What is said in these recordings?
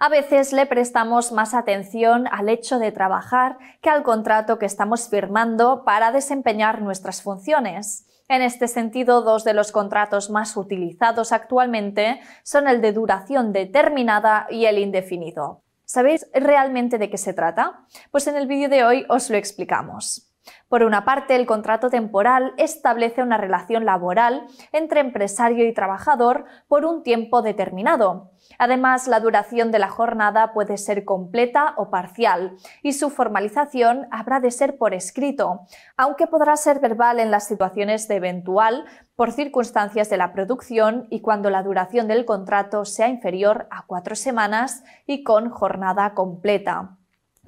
A veces le prestamos más atención al hecho de trabajar que al contrato que estamos firmando para desempeñar nuestras funciones. En este sentido, dos de los contratos más utilizados actualmente son el de duración determinada y el indefinido. ¿Sabéis realmente de qué se trata? Pues en el vídeo de hoy os lo explicamos. Por una parte, el contrato temporal establece una relación laboral entre empresario y trabajador por un tiempo determinado. Además, la duración de la jornada puede ser completa o parcial y su formalización habrá de ser por escrito, aunque podrá ser verbal en las situaciones de eventual, por circunstancias de la producción y cuando la duración del contrato sea inferior a cuatro semanas y con jornada completa.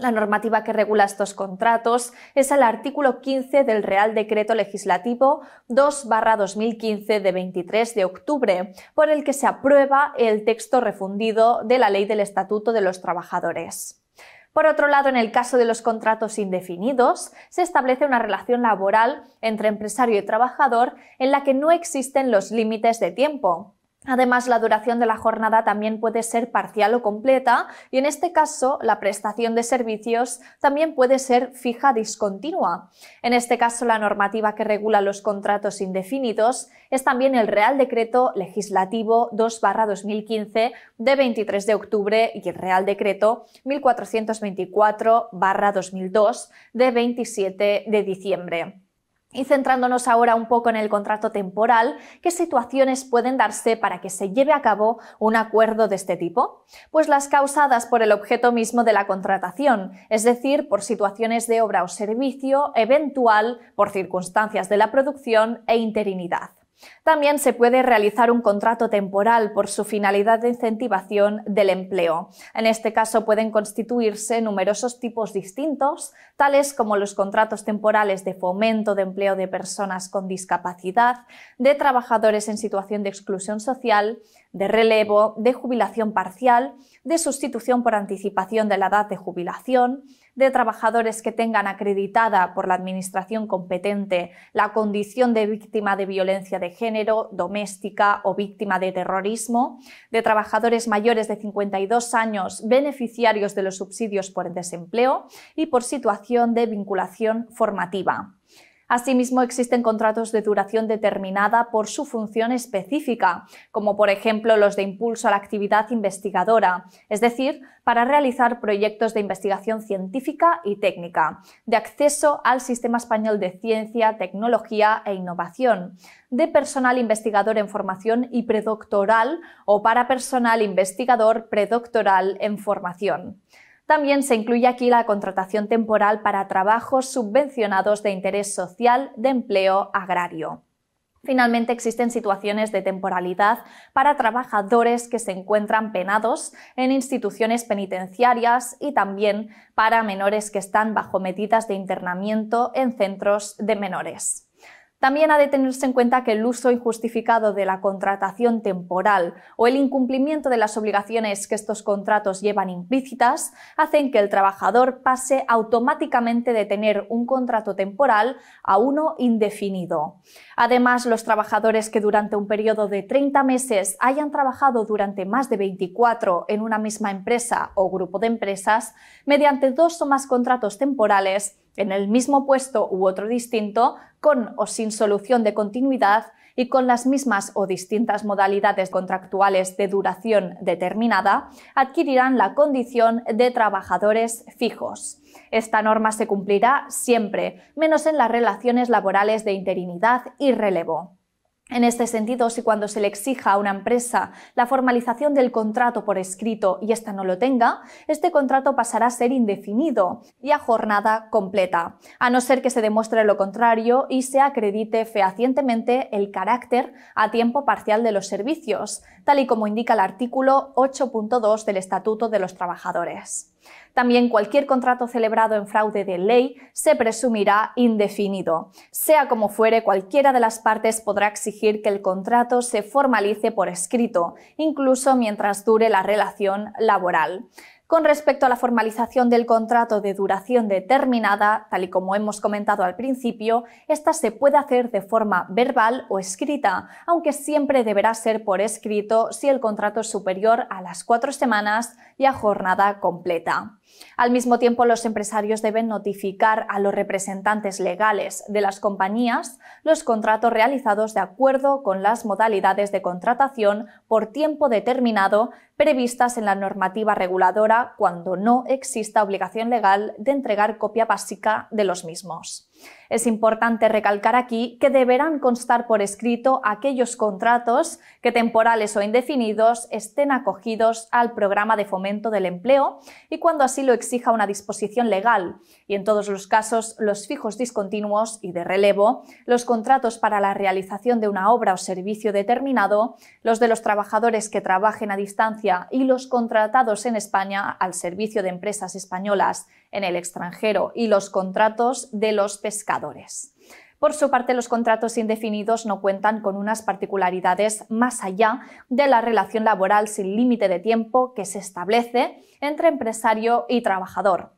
La normativa que regula estos contratos es el artículo 15 del Real Decreto Legislativo 2-2015 de 23 de octubre, por el que se aprueba el texto refundido de la Ley del Estatuto de los Trabajadores. Por otro lado, en el caso de los contratos indefinidos, se establece una relación laboral entre empresario y trabajador en la que no existen los límites de tiempo. Además, la duración de la jornada también puede ser parcial o completa y en este caso la prestación de servicios también puede ser fija discontinua. En este caso, la normativa que regula los contratos indefinidos es también el Real Decreto Legislativo 2-2015 de 23 de octubre y el Real Decreto 1424-2002 de 27 de diciembre. Y centrándonos ahora un poco en el contrato temporal, ¿qué situaciones pueden darse para que se lleve a cabo un acuerdo de este tipo? Pues las causadas por el objeto mismo de la contratación, es decir, por situaciones de obra o servicio, eventual, por circunstancias de la producción e interinidad. También se puede realizar un contrato temporal por su finalidad de incentivación del empleo. En este caso pueden constituirse numerosos tipos distintos, tales como los contratos temporales de fomento de empleo de personas con discapacidad, de trabajadores en situación de exclusión social, de relevo, de jubilación parcial, de sustitución por anticipación de la edad de jubilación, de trabajadores que tengan acreditada por la Administración competente la condición de víctima de violencia de género, doméstica o víctima de terrorismo, de trabajadores mayores de 52 años beneficiarios de los subsidios por desempleo y por situación de vinculación formativa. Asimismo, existen contratos de duración determinada por su función específica, como por ejemplo los de impulso a la actividad investigadora, es decir, para realizar proyectos de investigación científica y técnica, de acceso al Sistema Español de Ciencia, Tecnología e Innovación, de personal investigador en formación y predoctoral o para personal investigador predoctoral en formación. También se incluye aquí la contratación temporal para trabajos subvencionados de interés social, de empleo agrario. Finalmente, existen situaciones de temporalidad para trabajadores que se encuentran penados en instituciones penitenciarias y también para menores que están bajo medidas de internamiento en centros de menores. También ha de tenerse en cuenta que el uso injustificado de la contratación temporal o el incumplimiento de las obligaciones que estos contratos llevan implícitas hacen que el trabajador pase automáticamente de tener un contrato temporal a uno indefinido. Además, los trabajadores que durante un periodo de 30 meses hayan trabajado durante más de 24 en una misma empresa o grupo de empresas, mediante dos o más contratos temporales, en el mismo puesto u otro distinto, con o sin solución de continuidad y con las mismas o distintas modalidades contractuales de duración determinada, adquirirán la condición de trabajadores fijos. Esta norma se cumplirá siempre, menos en las relaciones laborales de interinidad y relevo. En este sentido, si cuando se le exija a una empresa la formalización del contrato por escrito y ésta no lo tenga, este contrato pasará a ser indefinido y a jornada completa, a no ser que se demuestre lo contrario y se acredite fehacientemente el carácter a tiempo parcial de los servicios, tal y como indica el artículo 8.2 del Estatuto de los Trabajadores. También cualquier contrato celebrado en fraude de ley se presumirá indefinido. Sea como fuere, cualquiera de las partes podrá exigir que el contrato se formalice por escrito, incluso mientras dure la relación laboral. Con respecto a la formalización del contrato de duración determinada, tal y como hemos comentado al principio, esta se puede hacer de forma verbal o escrita, aunque siempre deberá ser por escrito si el contrato es superior a las cuatro semanas y a jornada completa. Al mismo tiempo, los empresarios deben notificar a los representantes legales de las compañías los contratos realizados de acuerdo con las modalidades de contratación por tiempo determinado previstas en la normativa reguladora cuando no exista obligación legal de entregar copia básica de los mismos. Es importante recalcar aquí que deberán constar por escrito aquellos contratos que temporales o indefinidos estén acogidos al programa de fomento del empleo y cuando así lo exija una disposición legal, y en todos los casos los fijos discontinuos y de relevo, los contratos para la realización de una obra o servicio determinado, los de los trabajadores que trabajen a distancia y los contratados en España al servicio de empresas españolas en el extranjero y los contratos de los pescadores. Por su parte, los contratos indefinidos no cuentan con unas particularidades más allá de la relación laboral sin límite de tiempo que se establece entre empresario y trabajador.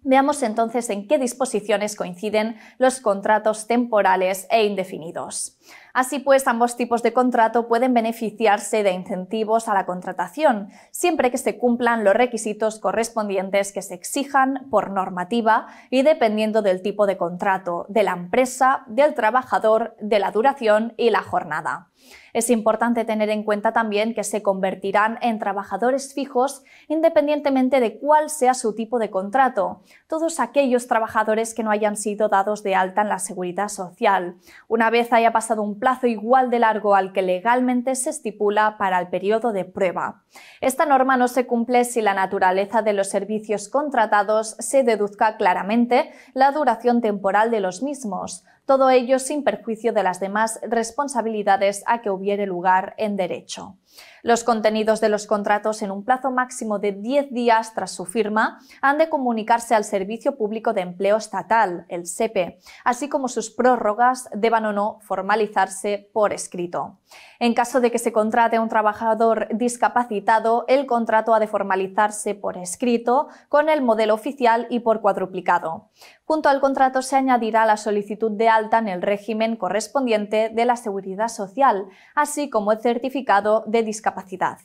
Veamos entonces en qué disposiciones coinciden los contratos temporales e indefinidos. Así pues, ambos tipos de contrato pueden beneficiarse de incentivos a la contratación, siempre que se cumplan los requisitos correspondientes que se exijan por normativa y dependiendo del tipo de contrato, de la empresa, del trabajador, de la duración y la jornada. Es importante tener en cuenta también que se convertirán en trabajadores fijos independientemente de cuál sea su tipo de contrato, todos aquellos trabajadores que no hayan sido dados de alta en la seguridad social. Una vez haya pasado un plazo igual de largo al que legalmente se estipula para el periodo de prueba. Esta norma no se cumple si la naturaleza de los servicios contratados se deduzca claramente la duración temporal de los mismos, todo ello sin perjuicio de las demás responsabilidades a que hubiere lugar en derecho. Los contenidos de los contratos en un plazo máximo de 10 días tras su firma han de comunicarse al Servicio Público de Empleo Estatal, el SEPE, e, así como sus prórrogas deban o no formalizarse por escrito. En caso de que se contrate a un trabajador discapacitado, el contrato ha de formalizarse por escrito con el modelo oficial y por cuadruplicado. Junto al contrato se añadirá la solicitud de alta en el régimen correspondiente de la Seguridad Social, así como el certificado de discapacidad.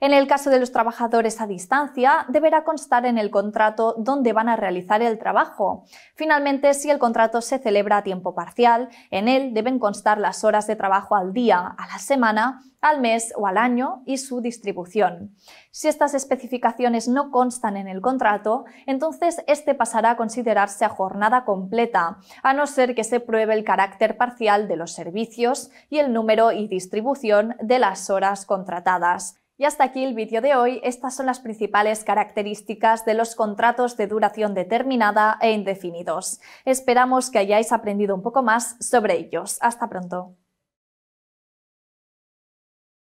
En el caso de los trabajadores a distancia, deberá constar en el contrato dónde van a realizar el trabajo. Finalmente, si el contrato se celebra a tiempo parcial, en él deben constar las horas de trabajo al día, a la semana, al mes o al año y su distribución. Si estas especificaciones no constan en el contrato, entonces este pasará a considerarse a jornada completa, a no ser que se pruebe el carácter parcial de los servicios y el número y distribución de las horas contratadas. Y hasta aquí el vídeo de hoy. Estas son las principales características de los contratos de duración determinada e indefinidos. Esperamos que hayáis aprendido un poco más sobre ellos. Hasta pronto.